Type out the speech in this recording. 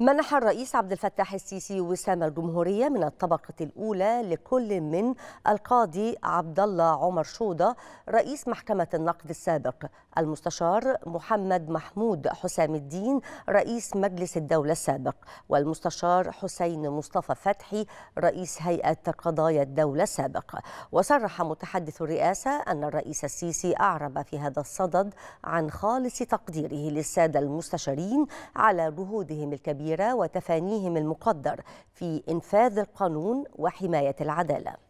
منح الرئيس عبد الفتاح السيسي وسام الجمهورية من الطبقة الأولى لكل من القاضي عبد الله عمر شوضة رئيس محكمة النقد السابق المستشار محمد محمود حسام الدين رئيس مجلس الدولة السابق والمستشار حسين مصطفى فتحي رئيس هيئة قضايا الدولة السابق وصرح متحدث الرئاسة أن الرئيس السيسي أعرب في هذا الصدد عن خالص تقديره للسادة المستشارين على جهودهم الكبيرة الكبيرة وتفانيهم المقدر في إنفاذ القانون وحماية العدالة